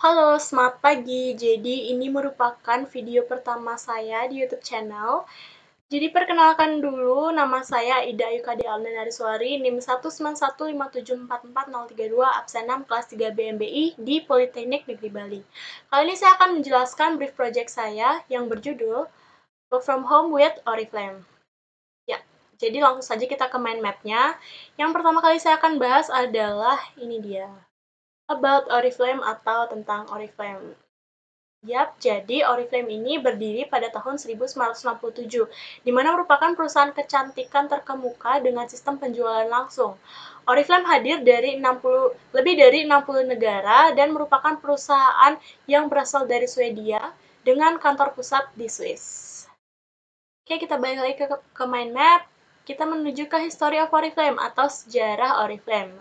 Halo, selamat pagi. Jadi ini merupakan video pertama saya di YouTube channel. Jadi perkenalkan dulu, nama saya Ida Ayu Kade Aldenari NIM 1915744032, absen 6 kelas 3 BMBI di Politeknik Negeri Bali. Kali ini saya akan menjelaskan brief project saya yang berjudul Work From Home with Oriflame. Ya, jadi langsung saja kita ke mind map-nya. Yang pertama kali saya akan bahas adalah ini dia. About Oriflame atau tentang Oriflame. Yap, jadi Oriflame ini berdiri pada tahun 1997, di mana merupakan perusahaan kecantikan terkemuka dengan sistem penjualan langsung. Oriflame hadir dari 60 lebih dari 60 negara dan merupakan perusahaan yang berasal dari Swedia dengan kantor pusat di Swiss. Oke, kita balik lagi ke, ke mind map kita menuju ke history of oriflame atau sejarah oriflame.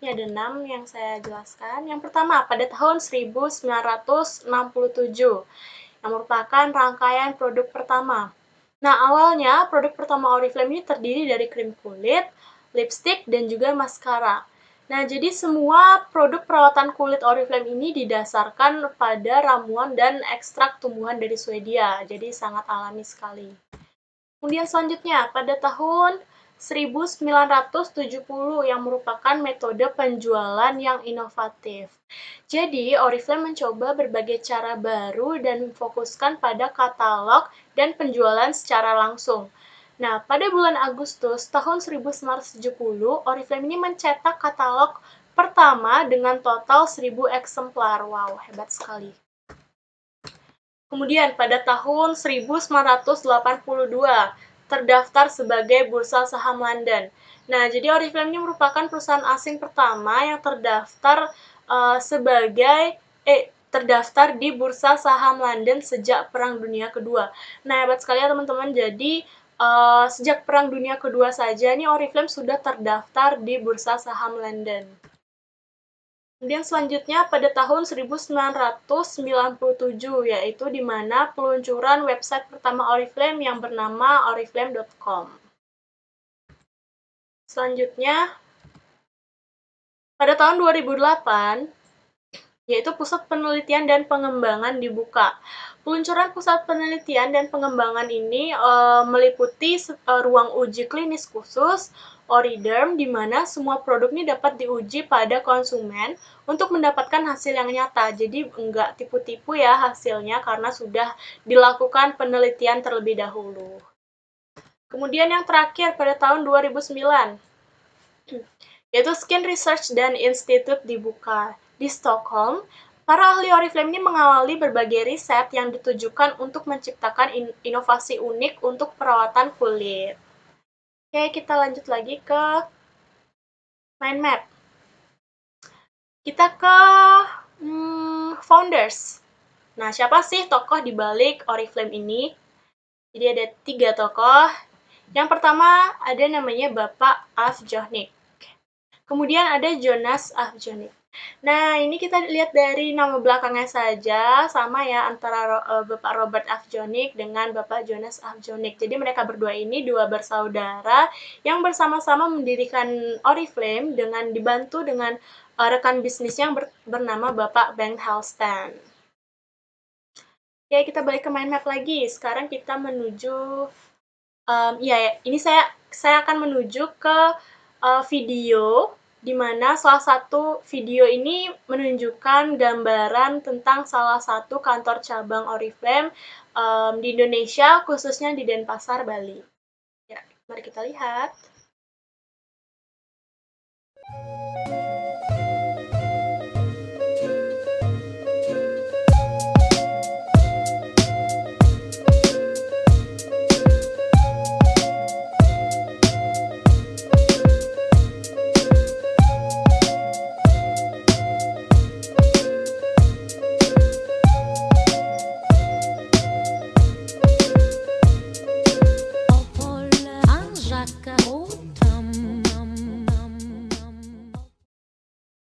Ini ada enam yang saya jelaskan. Yang pertama, pada tahun 1967, yang merupakan rangkaian produk pertama. Nah, awalnya produk pertama oriflame ini terdiri dari krim kulit, lipstick, dan juga maskara. Nah, jadi semua produk perawatan kulit Oriflame ini didasarkan pada ramuan dan ekstrak tumbuhan dari Swedia. Jadi sangat alami sekali. Kemudian selanjutnya pada tahun 1970 yang merupakan metode penjualan yang inovatif. Jadi, Oriflame mencoba berbagai cara baru dan fokuskan pada katalog dan penjualan secara langsung. Nah, pada bulan Agustus tahun 1970, Oriflame ini mencetak katalog pertama dengan total 1000 eksemplar. Wow, hebat sekali. Kemudian pada tahun 1982 terdaftar sebagai Bursa Saham London. Nah, jadi Oriflame ini merupakan perusahaan asing pertama yang terdaftar uh, sebagai eh terdaftar di Bursa Saham London sejak Perang Dunia Kedua. Nah, hebat sekali ya teman-teman. Jadi uh, sejak Perang Dunia Kedua saja ini Oriflame sudah terdaftar di Bursa Saham London. Kemudian selanjutnya pada tahun 1997 yaitu di mana peluncuran website pertama Oriflame yang bernama oriflame.com. Selanjutnya pada tahun 2008 yaitu Pusat Penelitian dan Pengembangan dibuka. Peluncuran pusat penelitian dan pengembangan ini e, meliputi e, ruang uji klinis khusus, Oriderm di mana semua produk ini dapat diuji pada konsumen untuk mendapatkan hasil yang nyata. Jadi enggak tipu-tipu ya hasilnya karena sudah dilakukan penelitian terlebih dahulu. Kemudian yang terakhir pada tahun 2009 yaitu Skin Research dan Institute dibuka di Stockholm. Para ahli Oriflame ini mengawali berbagai riset yang ditujukan untuk menciptakan inovasi unik untuk perawatan kulit. Oke, kita lanjut lagi ke mind map. Kita ke hmm, founders. Nah, siapa sih tokoh di balik Oriflame ini? Jadi ada tiga tokoh. Yang pertama ada namanya Bapak Afjohnik. Kemudian ada Jonas Afjohnik. Nah, ini kita lihat dari nama belakangnya saja, sama ya antara uh, Bapak Robert Afjonik dengan Bapak Jonas Afjonik. Jadi mereka berdua ini dua bersaudara yang bersama-sama mendirikan Oriflame dengan dibantu dengan uh, rekan bisnis yang ber bernama Bapak Bank Halstan. Ya, kita balik ke main map lagi. Sekarang kita menuju um, ya, ya, ini saya saya akan menuju ke uh, video di mana salah satu video ini menunjukkan gambaran tentang salah satu kantor cabang Oriflame um, di Indonesia, khususnya di Denpasar, Bali. Ya, mari kita lihat. Thank you.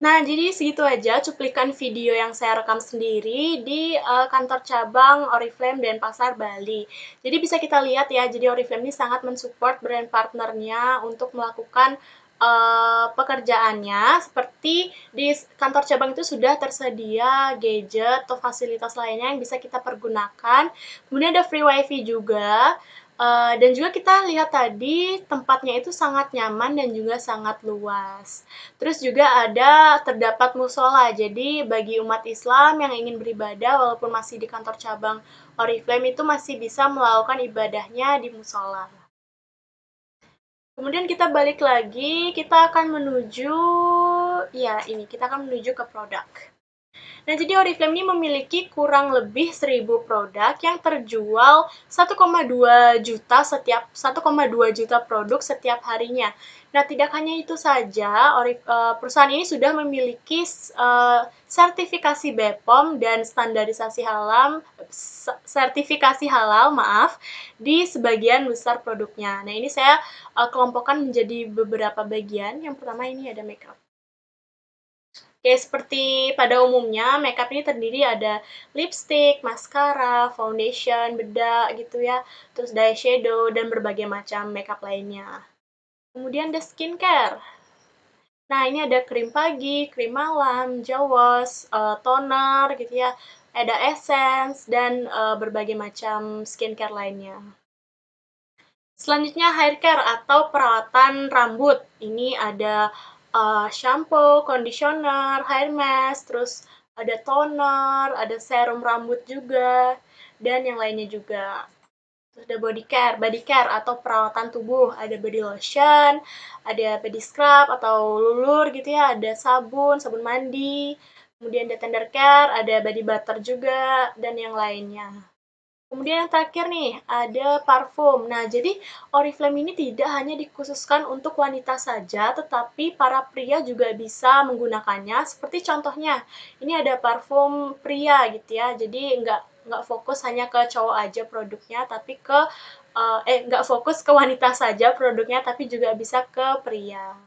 Nah, jadi segitu aja cuplikan video yang saya rekam sendiri di uh, kantor cabang Oriflame dan Pasar Bali. Jadi bisa kita lihat ya, jadi Oriflame ini sangat mensupport brand partnernya untuk melakukan uh, pekerjaannya seperti di kantor cabang itu sudah tersedia gadget atau fasilitas lainnya yang bisa kita pergunakan. Kemudian ada free wifi juga. Uh, dan juga kita lihat tadi tempatnya itu sangat nyaman dan juga sangat luas. Terus juga ada terdapat musola. Jadi bagi umat Islam yang ingin beribadah walaupun masih di kantor cabang Oriflame itu masih bisa melakukan ibadahnya di musola. Kemudian kita balik lagi, kita akan menuju ya ini, kita akan menuju ke produk. Nah, jadi Oriflame ini memiliki kurang lebih 1000 produk yang terjual 1,2 juta setiap 1,2 juta produk setiap harinya. Nah, tidak hanya itu saja, eh, perusahaan ini sudah memiliki eh, sertifikasi BPOM dan standarisasi halal sertifikasi halal, maaf, di sebagian besar produknya. Nah, ini saya eh, kelompokkan menjadi beberapa bagian. Yang pertama ini ada makeup Ya seperti pada umumnya, makeup ini terdiri ada lipstick, mascara, foundation, bedak gitu ya, terus dye shadow, dan berbagai macam makeup lainnya. Kemudian ada skincare. Nah, ini ada krim pagi, krim malam, jawas, eh, toner gitu ya, ada essence, dan eh, berbagai macam skincare lainnya. Selanjutnya hair care atau perawatan rambut. Ini ada uh, shampoo, conditioner, hair mask, terus ada toner, ada serum rambut juga, dan yang lainnya juga. Terus ada body care, body care atau perawatan tubuh, ada body lotion, ada body scrub atau lulur gitu ya, ada sabun, sabun mandi, kemudian ada tender care, ada body butter juga, dan yang lainnya. Kemudian yang terakhir nih, ada parfum. Nah, jadi Oriflame ini tidak hanya dikhususkan untuk wanita saja, tetapi para pria juga bisa menggunakannya. Seperti contohnya, ini ada parfum pria gitu ya. Jadi nggak nggak fokus hanya ke cowok aja produknya, tapi ke uh, eh nggak fokus ke wanita saja produknya, tapi juga bisa ke pria.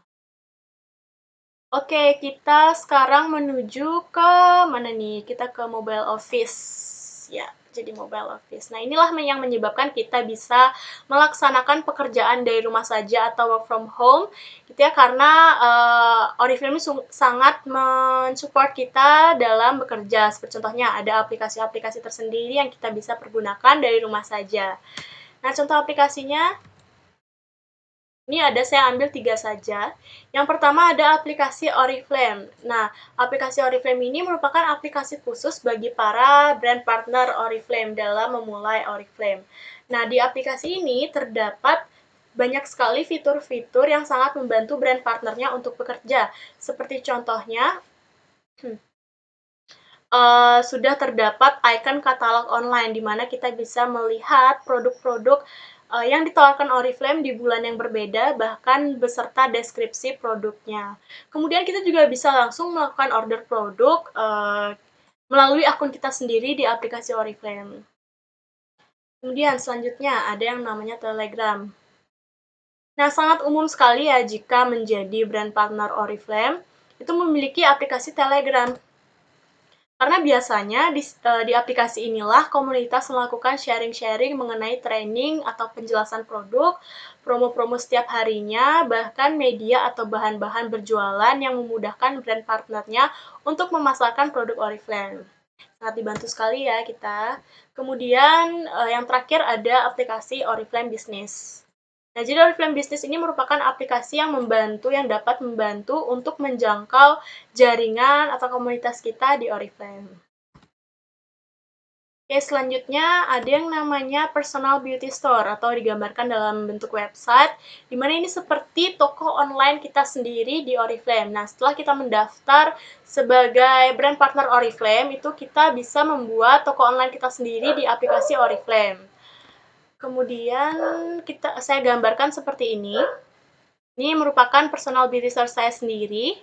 Oke, kita sekarang menuju ke mana nih? Kita ke mobile office ya jadi mobile office. Nah, inilah yang menyebabkan kita bisa melaksanakan pekerjaan dari rumah saja atau work from home gitu ya karena uh, Oriflame sangat mensupport kita dalam bekerja. Seperti contohnya ada aplikasi-aplikasi tersendiri yang kita bisa pergunakan dari rumah saja. Nah, contoh aplikasinya ini ada saya ambil tiga saja. Yang pertama ada aplikasi Oriflame. Nah, aplikasi Oriflame ini merupakan aplikasi khusus bagi para brand partner Oriflame dalam memulai Oriflame. Nah, di aplikasi ini terdapat banyak sekali fitur-fitur yang sangat membantu brand partnernya untuk bekerja. Seperti contohnya, hmm, uh, sudah terdapat icon katalog online di mana kita bisa melihat produk-produk uh, yang ditawarkan Oriflame di bulan yang berbeda bahkan beserta deskripsi produknya. Kemudian kita juga bisa langsung melakukan order produk uh, melalui akun kita sendiri di aplikasi Oriflame. Kemudian selanjutnya ada yang namanya Telegram. Nah, sangat umum sekali ya jika menjadi brand partner Oriflame itu memiliki aplikasi Telegram karena biasanya di, eh, di aplikasi inilah komunitas melakukan sharing-sharing mengenai training atau penjelasan produk, promo-promo setiap harinya, bahkan media atau bahan-bahan berjualan yang memudahkan brand partnernya untuk memasarkan produk Oriflame. Sangat dibantu sekali ya kita. Kemudian eh, yang terakhir ada aplikasi Oriflame Business. Nah, jadi Oriflame Business ini merupakan aplikasi yang membantu, yang dapat membantu untuk menjangkau jaringan atau komunitas kita di Oriflame. Oke, selanjutnya ada yang namanya personal beauty store atau digambarkan dalam bentuk website, di mana ini seperti toko online kita sendiri di Oriflame. Nah, setelah kita mendaftar sebagai brand partner Oriflame, itu kita bisa membuat toko online kita sendiri di aplikasi Oriflame. Kemudian kita saya gambarkan seperti ini. Ini merupakan personal beauty store saya sendiri.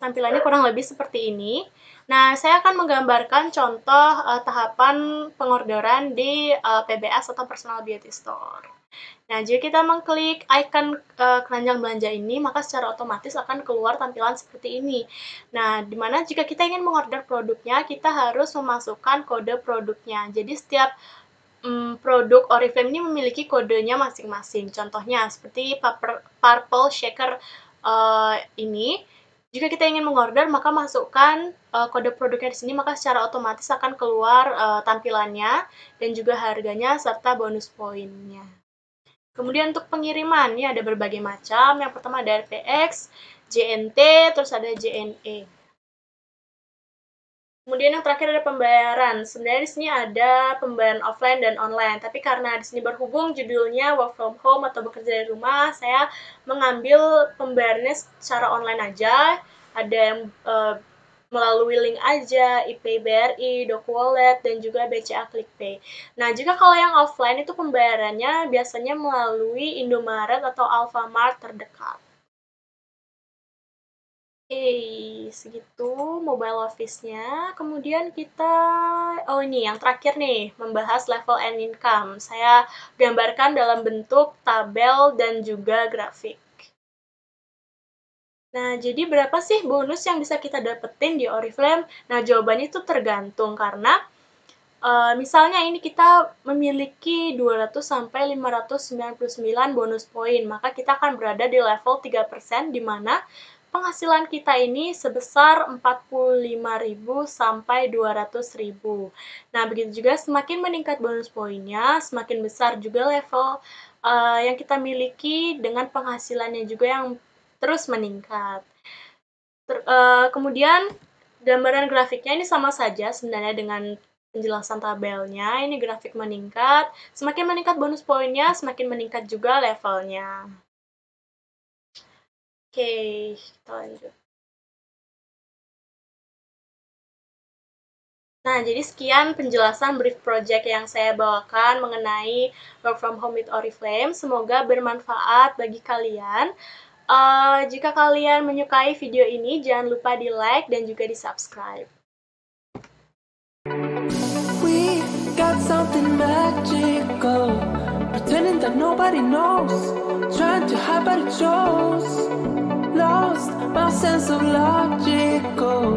Tampilannya kurang lebih seperti ini. Nah, saya akan menggambarkan contoh uh, tahapan pengorderan di uh, eh, PBS atau personal beauty store. Nah, jika kita mengklik icon uh, keranjang belanja ini, maka secara otomatis akan keluar tampilan seperti ini. Nah, dimana jika kita ingin mengorder produknya, kita harus memasukkan kode produknya. Jadi, setiap mm, produk Oriflame ini memiliki kodenya masing-masing. Contohnya seperti purple shaker uh, ini, jika kita ingin mengorder maka masukkan uh, kode produknya di sini maka secara otomatis akan keluar uh, tampilannya dan juga harganya serta bonus poinnya. Kemudian untuk pengiriman, ini ada berbagai macam. Yang pertama ada RPX, JNT, terus ada JNE. Kemudian yang terakhir ada pembayaran. Sebenarnya di sini ada pembayaran offline dan online, tapi karena di sini berhubung judulnya work from home atau bekerja dari rumah, saya mengambil pembayarannya secara online aja. Ada yang uh, melalui link aja, IPay BRI, Wallet, dan juga BCA ClickPay. Nah, jika kalau yang offline itu pembayarannya biasanya melalui Indomaret atau Alfamart terdekat. Eh, segitu mobile office-nya. Kemudian kita oh ini yang terakhir nih, membahas level and income. Saya gambarkan dalam bentuk tabel dan juga grafik. Nah, jadi berapa sih bonus yang bisa kita dapetin di Oriflame? Nah, jawabannya itu tergantung karena Uh, misalnya ini kita memiliki 200 sampai 599 bonus poin, maka kita akan berada di level 3% di mana penghasilan kita ini sebesar 45.000 sampai 200.000. Nah, begitu juga semakin meningkat bonus poinnya, semakin besar juga level uh, yang kita miliki dengan penghasilannya juga yang terus meningkat. Ter, uh, kemudian gambaran grafiknya ini sama saja sebenarnya dengan penjelasan tabelnya. Ini grafik meningkat, semakin meningkat bonus poinnya, semakin meningkat juga levelnya. Oke, lanjut. Nah, jadi sekian penjelasan brief project yang saya bawakan mengenai work from home with Oriflame. Semoga bermanfaat bagi kalian. Uh, jika kalian menyukai video ini, jangan lupa di like dan juga di subscribe. pretending that nobody knows, trying to hide but it shows. lost my sense of logical.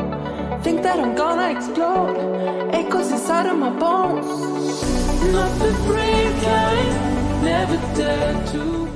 Think that I'm gonna explode. Echoes inside of my bones. Not the brave kind, never dared to.